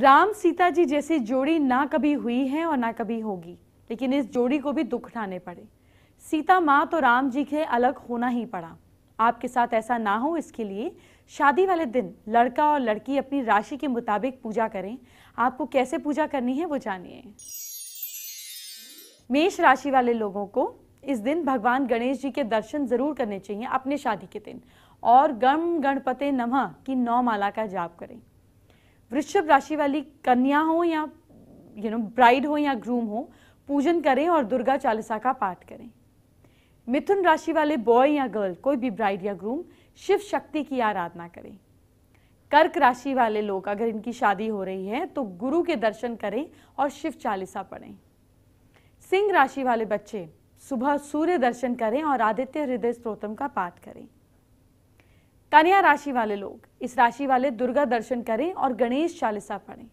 राम सीता जी जैसी जोड़ी ना कभी हुई है और ना कभी होगी लेकिन इस जोड़ी को भी दुख उठाने पड़े सीता माँ तो राम जी के अलग होना ही पड़ा आपके साथ ऐसा ना हो इसके लिए शादी वाले दिन लड़का और लड़की अपनी राशि के मुताबिक पूजा करें आपको कैसे पूजा करनी है वो जानिए मेष राशि वाले लोगों को इस दिन भगवान गणेश जी के दर्शन जरूर करने चाहिए अपने शादी के दिन और गम गणपते नमः की नौ माला का जाप करें वृषभ राशि वाली कन्या हो या यू नो ब्राइड हो या ग्रूम हो पूजन करें और दुर्गा चालीसा का पाठ करें मिथुन राशि वाले बॉय या गर्ल कोई भी ब्राइड या ग्रूम शिव शक्ति की आराधना करें कर्क राशि वाले लोग अगर इनकी शादी हो रही है तो गुरु के दर्शन करें और शिव चालीसा पढ़ें सिंह राशि वाले बच्चे सुबह सूर्य दर्शन करें और आदित्य हृदय स्त्रोतम का पाठ करें कन्या राशि वाले लोग इस राशि वाले दुर्गा दर्शन करें और गणेश चालीसा पढ़ें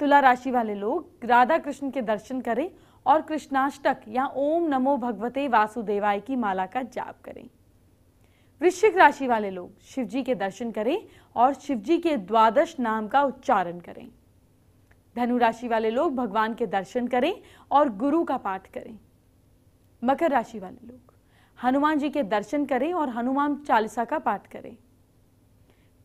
तुला राशि वाले लोग राधा कृष्ण के दर्शन करें और कृष्णाष्टक या ओम नमो भगवते वासुदेवाय की माला का जाप करें वृश्चिक राशि वाले लोग शिवजी के दर्शन करें और शिवजी के द्वादश नाम का उच्चारण करें धनु राशि वाले लोग भगवान के दर्शन करें और गुरु का पाठ करें मकर राशि वाले लोग हनुमान जी के दर्शन करें और हनुमान चालीसा का पाठ करें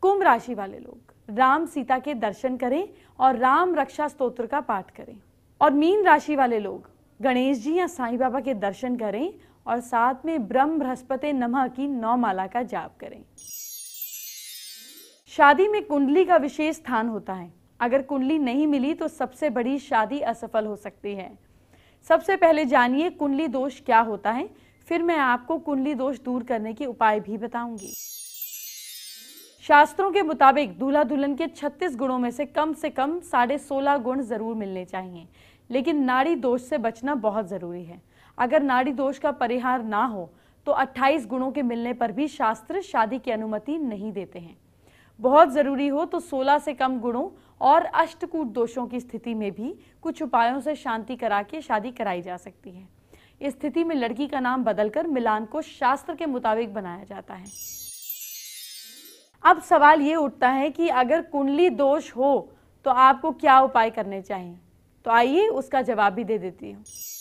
कुंभ राशि वाले लोग राम सीता के दर्शन करें और राम रक्षा स्तोत्र का पाठ करें और मीन राशि वाले लोग गणेश जी या साईं बाबा के दर्शन करें और साथ में ब्रह्म बृहस्पति नमः की नौ माला का जाप करें शादी में कुंडली का विशेष स्थान होता है अगर कुंडली नहीं मिली तो सबसे बड़ी शादी असफल हो सकती है सबसे पहले जानिए कुंडली दोष क्या होता है फिर मैं आपको कुंडली दोष दूर करने के उपाय भी बताऊंगी शास्त्रों के मुताबिक दूल्हा दुल्हन के 36 गुणों में से कम से कम साढ़े सोलह गुण जरूर मिलने चाहिए लेकिन नाड़ी दोष से बचना बहुत ज़रूरी है अगर नाड़ी दोष का परिहार ना हो तो 28 गुणों के मिलने पर भी शास्त्र शादी की अनुमति नहीं देते हैं बहुत ज़रूरी हो तो 16 से कम गुणों और अष्टकूट दोषों की स्थिति में भी कुछ उपायों से शांति करा के शादी कराई जा सकती है इस स्थिति में लड़की का नाम बदलकर मिलान को शास्त्र के मुताबिक बनाया जाता है अब सवाल ये उठता है कि अगर कुंडली दोष हो तो आपको क्या उपाय करने चाहिए तो आइए उसका जवाब भी दे देती हूँ